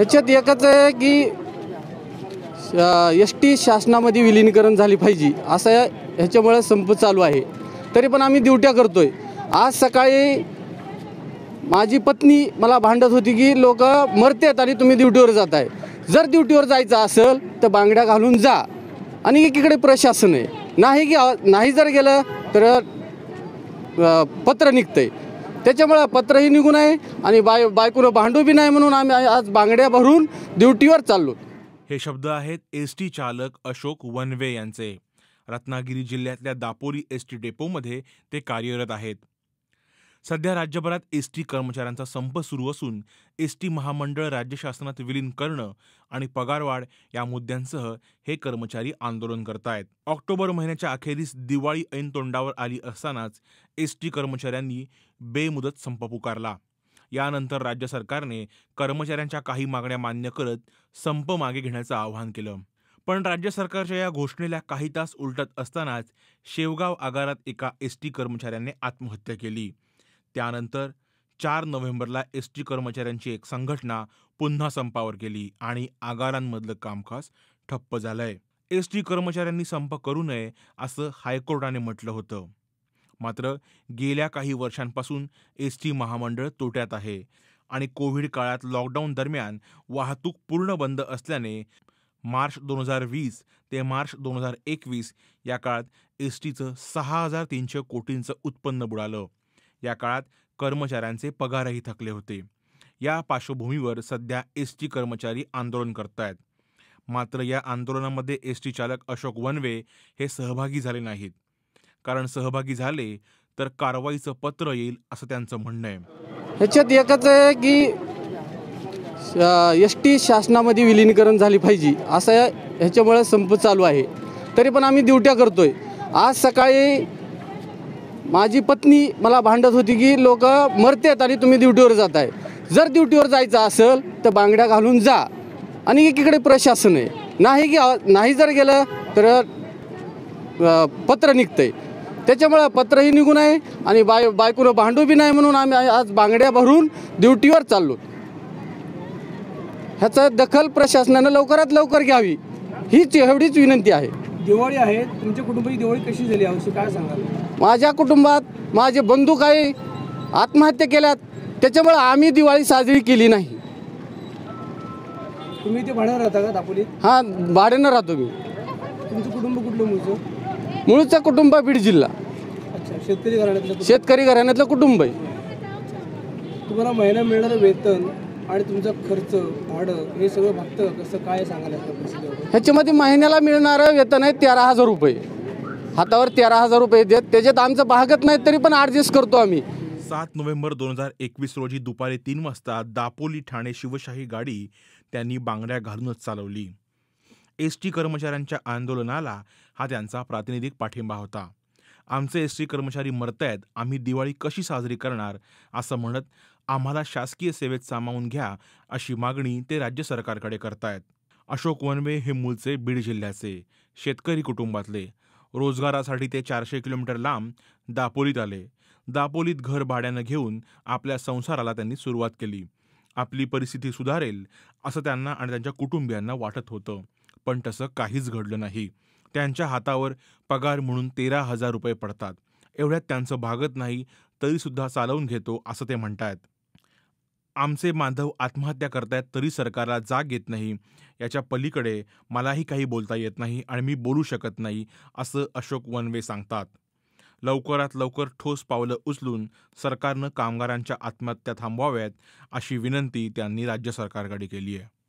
ह्याच्यात एकच आहे की एस टी शासनामध्ये विलीनीकरण झाली पाहिजे असा ह्याच्यामुळे संप चालू आहे तरी पण आम्ही ड्युट्या करतोय आज सकाळी माझी पत्नी मला भांडत होती की लोक आहेत आणि तुम्ही ड्युटीवर जात आहे जर ड्युटीवर जायचं असेल तर बांगड्या घालून जा आणि एकीकडे प्रशासन आहे नाही की नाही जर गेलं तर पत्र निघतंय त्याच्यामुळे पत्रही निघून आहे आणि बाय बायकोनं भांडू बी नाही म्हणून आम्ही आज बांगड्या भरून ड्युटीवर चाललो हे शब्द आहेत एस टी चालक अशोक वनवे यांचे रत्नागिरी जिल्ह्यातल्या दापोरी एस टी डेपोमध्ये ते कार्यरत आहेत सध्या राज्यभरात एस टी कर्मचाऱ्यांचा संप सुरू असून एस टी महामंडळ राज्य शासनात विलीन करणं आणि पगारवाढ या मुद्द्यांसह हे कर्मचारी आंदोलन करतायत ऑक्टोबर महिन्याच्या अखेरीस दिवाळी ऐन तोंडावर आली असतानाच एस कर्मचाऱ्यांनी बेमुदत संप पुकारला यानंतर राज्य सरकारने कर्मचाऱ्यांच्या काही मागण्या मान्य करत संप मागे घेण्याचं आवाहन केलं पण राज्य सरकारच्या या घोषणेला काही तास उलटत असतानाच शेवगाव आगारात एका एस टी कर्मचाऱ्याने आत्महत्या केली त्यानंतर चार नोव्हेंबरला एस टी कर्मचाऱ्यांची एक संघटना पुन्हा संपावर गेली आणि आगारांमधलं कामकाज ठप्प झालंय एस टी कर्मचाऱ्यांनी संप करू नये असं हायकोर्टाने म्हटलं होतं मात्र गेल्या काही वर्षांपासून एस टी महामंडळ तोट्यात आहे आणि कोविड काळात लॉकडाऊन दरम्यान वाहतूक पूर्ण बंद असल्याने मार्च दोन हजार वीस ते मार्च दोन हजार एकवीस या काळात एस टीचं सहा हजार तीनशे कोटींचं उत्पन्न बुडालं या काळात कर्मचाऱ्यांचे पगारही थकले होते या पार्श्वभूमीवर सध्या एस टी कर्मचारी आंदोलन करत आहेत मात्र या आंदोलनामध्ये एस टी चालक अशोक वनवे हे सहभागी झाले नाहीत कारण सहभागी झाले तर कारवाईचं पत्र येईल असं त्यांचं म्हणणं आहे ह्याच्यात एकच आहे की एस टी शासनामध्ये विलीनीकरण झाली पाहिजे असं ह्याच्यामुळे संप चालू आहे तरी पण आम्ही ड्युट्या करतोय आज सकाळी माझी पत्नी मला भांडत होती की लोक आहेत आणि तुम्ही ड्युटीवर जात आहे जर ड्युटीवर जायचं असेल तर बांगड्या घालून जा आणि एकीकडे प्रशासन आहे नाही की नाही जर गेलं तर पत्र निघतं आहे त्याच्यामुळं पत्रही निघून आहे आणि बाय बायकोनं भांडू बी नाही म्हणून आम्ही आज बांगड्या भरून ड्युटीवर चाललो ह्याचं दखल प्रशासनानं लवकरात लवकर घ्यावी हीच एवढीच विनंती आहे दिवाळी आहे तुमच्या कुटुंबाची दिवाळी कशी झाली आवश्यक काय सांगाल माझ्या कुटुंबात माझे बंधू काही आत्महत्या केल्यात त्याच्यामुळे आम्ही दिवाळी साजरी केली नाही तुम्ही ते भाड्यानं राहता का दापोलीत हां भाड्यानं राहतो मी तुमचं कुटुंब कुठलं मुळचं कुटुंब बीड जिल्हा शेतकरी घराण्यातलं शेतकरी घराण्यातलं कुटुंब आहे तुम्हाला महिना मिळणारं वेतन आणि तुमचा खर्च भाडं हे सगळं भक्त कसं काय सांगायला ह्याच्यामध्ये महिन्याला मिळणारं वेतन आहे तेरा हजार रुपये हातावर तेरा हजार रुपये देत त्याच्यात आमचं भागत नाही तरी पण ॲडजस्ट करतो आम्ही सात नोव्हेंबर दोन हजार एकवीस रोजी दुपारी तीन वाजता दापोली ठाणे शिवशाही गाडी त्यांनी बांगड्या घालूनच चालवली एस टी कर्मचाऱ्यांच्या आंदोलनाला हा त्यांचा प्रातिनिधिक पाठिंबा होता आमचे एस टी कर्मचारी आहेत आम्ही दिवाळी कशी साजरी करणार असं म्हणत आम्हाला शासकीय सेवेत सामावून घ्या अशी मागणी ते राज्य सरकारकडे करतायत अशोक वनवे हे मूळचे बीड जिल्ह्याचे शेतकरी कुटुंबातले रोजगारासाठी ते चारशे किलोमीटर लांब दापोलीत आले दापोलीत घर भाड्यानं घेऊन आपल्या संसाराला त्यांनी सुरुवात केली आपली परिस्थिती सुधारेल असं त्यांना आणि त्यांच्या कुटुंबियांना वाटत होतं पण तसं काहीच घडलं नाही त्यांच्या हातावर पगार म्हणून तेरा हजार रुपये पडतात एवढ्यात त्यांचं भागत नाही तरीसुद्धा चालवून घेतो असं ते म्हणत आमचे माधव आत्महत्या करतायत तरी सरकारला जाग येत नाही याच्या पलीकडे मलाही काही बोलता येत नाही आणि मी बोलू शकत नाही असं अशोक वनवे सांगतात लवकरात लवकर ठोस पावलं उचलून सरकारनं कामगारांच्या आत्महत्या थांबवाव्यात अशी विनंती त्यांनी राज्य सरकारकडे केली आहे